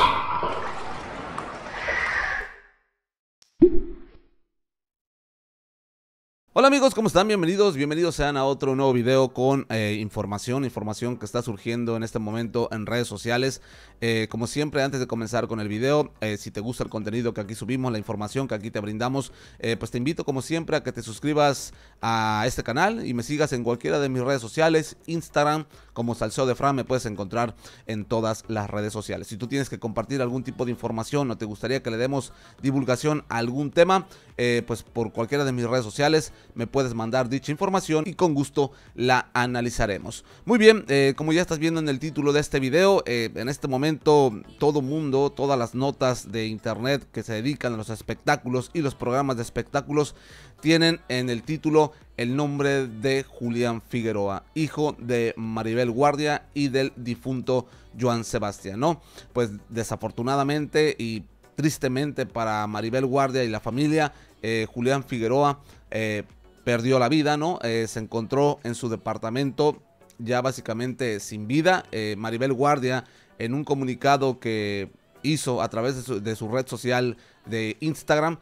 Ha! Hola amigos, ¿cómo están? Bienvenidos, bienvenidos sean a otro nuevo video con eh, información, información que está surgiendo en este momento en redes sociales. Eh, como siempre, antes de comenzar con el video, eh, si te gusta el contenido que aquí subimos, la información que aquí te brindamos, pues te invito como siempre a que te suscribas a este canal y me sigas en cualquiera de mis redes sociales, Instagram, como Salseo de Fran, me puedes encontrar en todas las redes sociales. Si tú tienes que compartir algún tipo de información o te gustaría que le demos divulgación a algún tema, pues por cualquiera de mis redes sociales, me puedes mandar dicha información y con gusto la analizaremos. Muy bien, eh, como ya estás viendo en el título de este video, eh, en este momento todo mundo, todas las notas de internet que se dedican a los espectáculos y los programas de espectáculos tienen en el título el nombre de Julián Figueroa, hijo de Maribel Guardia y del difunto Joan Sebastián, Pues desafortunadamente y tristemente para Maribel Guardia y la familia, eh, Julián Figueroa eh, perdió la vida, ¿no? Eh, se encontró en su departamento ya básicamente sin vida. Eh, Maribel Guardia, en un comunicado que hizo a través de su, red social de Instagram,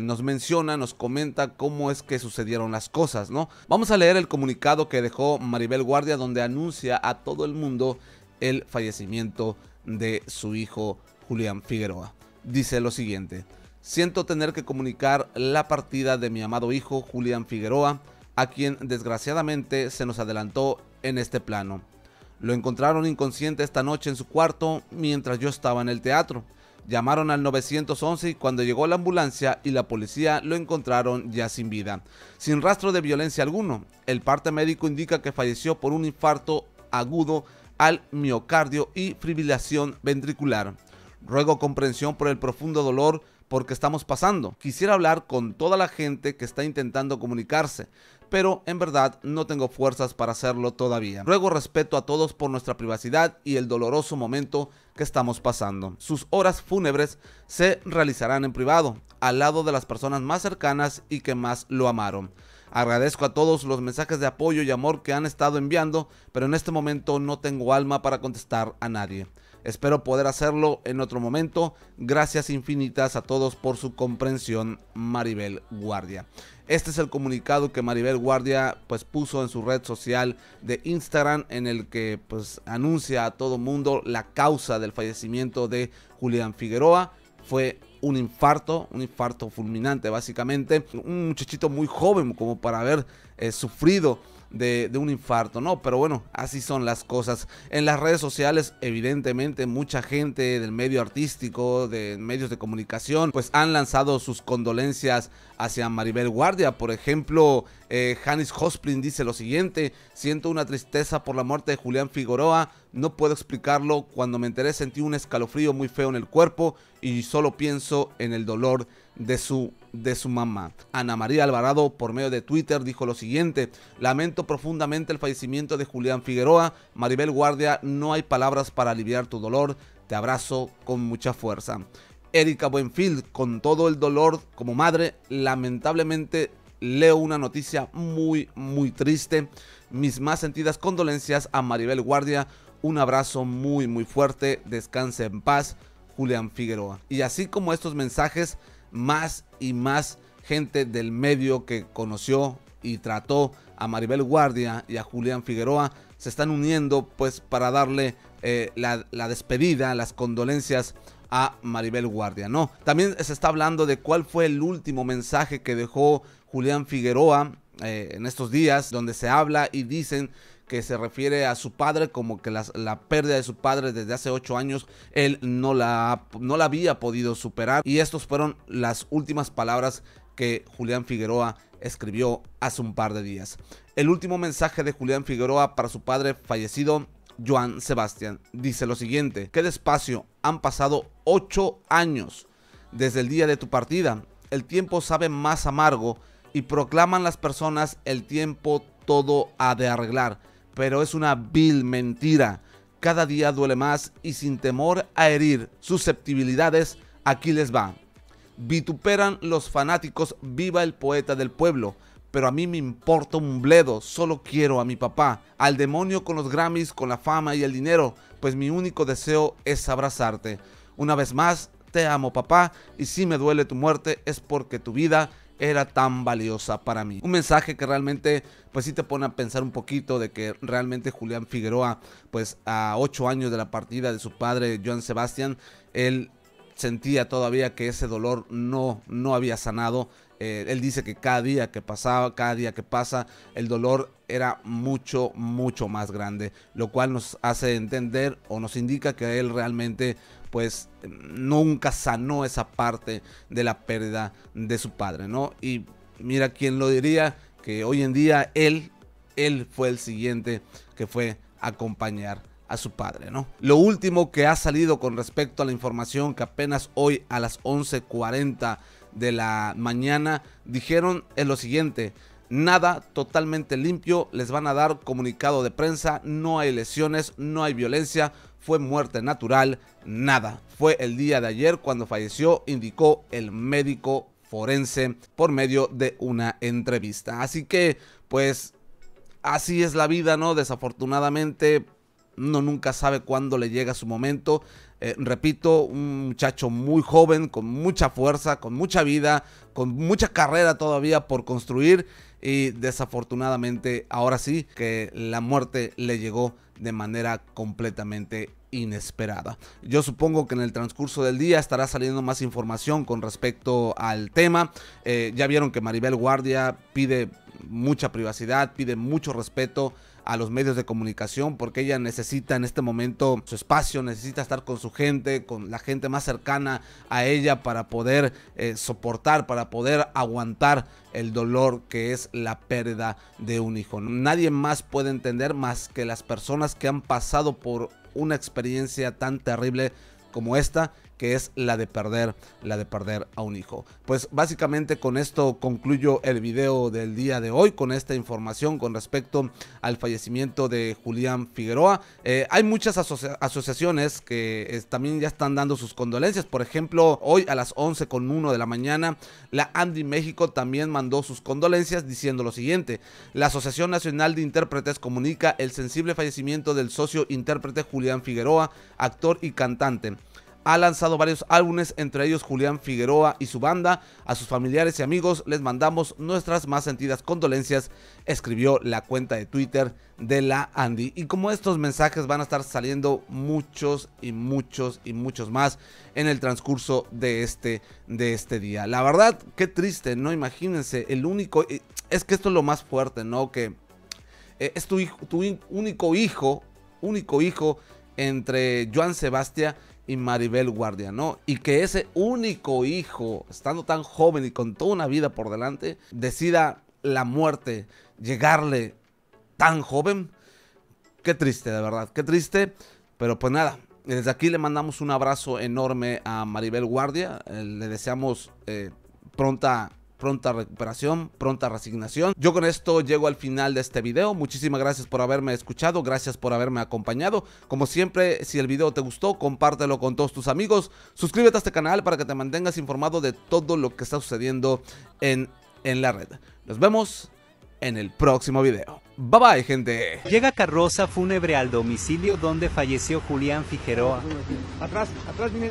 nos menciona, nos comenta cómo es que sucedieron las cosas, ¿no? Vamos a leer el comunicado que dejó Maribel Guardia donde anuncia a todo el mundo el fallecimiento de su hijo Julián Figueroa. Dice lo siguiente. Siento tener que comunicar la partida de mi amado hijo Julián Figueroa, a quien desgraciadamente se nos adelantó en este plano. Lo encontraron inconsciente esta noche en su cuarto mientras yo estaba en el teatro. Llamaron al 911 cuando llegó la ambulancia y la policía lo encontraron ya sin vida, sin rastro de violencia alguno. El parte médico indica que falleció por un infarto agudo al miocardio y fibrilación ventricular. Ruego comprensión por el profundo dolor porque estamos pasando. Quisiera hablar con toda la gente que está intentando comunicarse, pero en verdad no tengo fuerzas para hacerlo todavía. Ruego respeto a todos por nuestra privacidad y el doloroso momento que estamos pasando. Sus horas fúnebres se realizarán en privado, al lado de las personas más cercanas y que más lo amaron. Agradezco a todos los mensajes de apoyo y amor que han estado enviando, pero en este momento no tengo alma para contestar a nadie. Espero poder hacerlo en otro momento. Gracias infinitas a todos por su comprensión, Maribel Guardia. Este es el comunicado que Maribel Guardia pues puso en su red social de Instagram en el que pues anuncia a todo mundo la causa del fallecimiento de Julián Figueroa. Fue un infarto, un infarto fulminante básicamente. Un muchachito muy joven como para haber eh, sufrido de, un infarto, ¿no? Pero bueno, así son las cosas. En las redes sociales, evidentemente, mucha gente del medio artístico, de medios de comunicación, pues han lanzado sus condolencias hacia Maribel Guardia. Por ejemplo, eh, Hannes Hosplin dice lo siguiente, siento una tristeza por la muerte de Julián Figueroa, no puedo explicarlo, cuando me enteré sentí un escalofrío muy feo en el cuerpo y solo pienso en el dolor de su, de su mamá. Ana María Alvarado por medio de Twitter dijo lo siguiente, lamento profundamente el fallecimiento de Julián Figueroa, Maribel Guardia, no hay palabras para aliviar tu dolor, te abrazo con mucha fuerza. Erika Buenfield, con todo el dolor como madre, lamentablemente leo una noticia muy, muy triste. Mis más sentidas condolencias a Maribel Guardia. Un abrazo muy, muy fuerte. Descanse en paz, Julián Figueroa. Y así como estos mensajes, más y más gente del medio que conoció y trató a Maribel Guardia y a Julián Figueroa se están uniendo pues para darle eh, la, despedida, las condolencias a Maribel Guardia, ¿no? También se está hablando de cuál fue el último mensaje que dejó Julián Figueroa eh, en estos días, donde se habla y dicen que se refiere a su padre como que la pérdida de su padre desde hace ocho años él no la, no la había podido superar y estas fueron las últimas palabras que Julián Figueroa escribió hace un par de días. El último mensaje de Julián Figueroa para su padre fallecido, Joan Sebastián, dice lo siguiente, que despacio, han pasado ocho años desde el día de tu partida, el tiempo sabe más amargo y proclaman las personas el tiempo todo ha de arreglar, pero es una vil mentira. Cada día duele más y sin temor a herir susceptibilidades, aquí les va. Vituperan los fanáticos, viva el poeta del pueblo, pero a mí me importa un bledo, solo quiero a mi papá, al demonio con los Grammys, con la fama y el dinero, pues mi único deseo es abrazarte. Una vez más, te amo papá y si me duele tu muerte es porque tu vida era tan valiosa para mí. Un mensaje que realmente pues sí te pone a pensar un poquito de que realmente Julián Figueroa pues a ocho años de la partida de su padre Joan Sebastián, él sentía todavía que ese dolor no, no había sanado. Eh, él dice que cada día que pasaba, cada día que pasa, el dolor era mucho, mucho más grande, lo cual nos hace entender o nos indica que él realmente pues nunca sanó esa parte de la pérdida de su padre, ¿no? Y mira quién lo diría, que hoy en día él, él fue el siguiente que fue a acompañar a su padre, ¿no? Lo último que ha salido con respecto a la información que apenas hoy a las 11.40 de la mañana dijeron es lo siguiente, nada, totalmente limpio, les van a dar comunicado de prensa, no hay lesiones, no hay violencia, fue muerte natural, nada. Fue el día de ayer cuando falleció, indicó el médico forense por medio de una entrevista. Así que, pues, así es la vida, ¿no? Desafortunadamente uno nunca sabe cuándo le llega su momento. Eh, repito, un muchacho muy joven, con mucha fuerza, con mucha vida, con mucha carrera todavía por construir y desafortunadamente ahora sí que la muerte le llegó de manera completamente inesperada. Yo supongo que en el transcurso del día estará saliendo más información con respecto al tema. Eh, ya vieron que Maribel Guardia pide mucha privacidad, pide mucho respeto a los medios de comunicación porque ella necesita en este momento su espacio, necesita estar con su gente, con la gente más cercana a ella para poder eh, soportar, para poder aguantar el dolor que es la pérdida de un hijo. Nadie más puede entender más que las personas que han pasado por una experiencia tan terrible como esta que es la de perder, la de perder a un hijo. Pues básicamente con esto concluyo el video del día de hoy, con esta información con respecto al fallecimiento de Julián Figueroa. Eh, hay muchas asociaciones que eh, también ya están dando sus condolencias, por ejemplo, hoy a las 11 con 1 de la mañana, la Andy México también mandó sus condolencias diciendo lo siguiente, la Asociación Nacional de Intérpretes comunica el sensible fallecimiento del socio intérprete Julián Figueroa, actor y cantante ha lanzado varios álbumes, entre ellos Julián Figueroa y su banda. A sus familiares y amigos les mandamos nuestras más sentidas condolencias, escribió la cuenta de Twitter de la Andy. Y como estos mensajes van a estar saliendo muchos y muchos y muchos más en el transcurso de este, de este día. La verdad, qué triste, ¿no? Imagínense, el único... Eh, es que esto es lo más fuerte, ¿no? Que eh, es tu, tu único hijo, único hijo entre Joan Sebastián y Maribel Guardia, ¿no? Y que ese único hijo, estando tan joven y con toda una vida por delante, decida la muerte llegarle tan joven. Qué triste, de verdad, qué triste. Pero pues nada, desde aquí le mandamos un abrazo enorme a Maribel Guardia. Eh, le deseamos eh, pronta pronta recuperación, pronta resignación. Yo con esto llego al final de este video. Muchísimas gracias por haberme escuchado, gracias por haberme acompañado. Como siempre, si el video te gustó, compártelo con todos tus amigos. Suscríbete a este canal para que te mantengas informado de todo lo que está sucediendo en, en la red. Nos vemos en el próximo video. Bye bye, gente. Llega carroza fúnebre al domicilio donde falleció Julián Figueroa. Atrás, atrás viene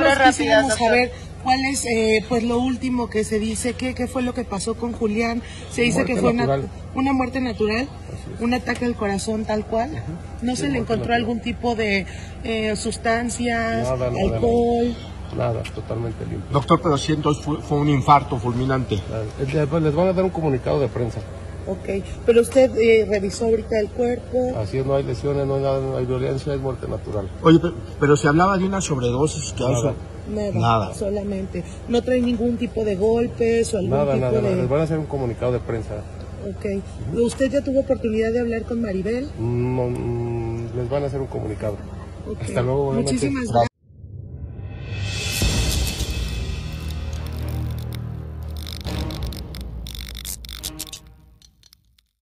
Nosotros saber cuál es eh, pues lo último que se dice, qué, qué fue lo que pasó con Julián. Se dice que fue una, una, muerte natural, un ataque al corazón tal cual. No se le encontró algún tipo de eh, sustancias, nada, nada, alcohol. Nada, totalmente limpio. Doctor, pero siento fue, fue un infarto fulminante. Ah, eh, después les van a dar un comunicado de prensa. Ok, pero usted eh, revisó ahorita el cuerpo. Así es, no hay lesiones, no hay, nada, hay violencia, es muerte natural. Oye, pero, se hablaba de una sobredosis que nada. Nada, nada, solamente. No trae ningún tipo de golpes o algún nada, tipo nada, de... Nada, les van a hacer un comunicado de prensa. Ok. ¿Usted ya tuvo oportunidad de hablar con Maribel? No, mm, les van a hacer un comunicado. Hasta luego. Muchísimas gracias.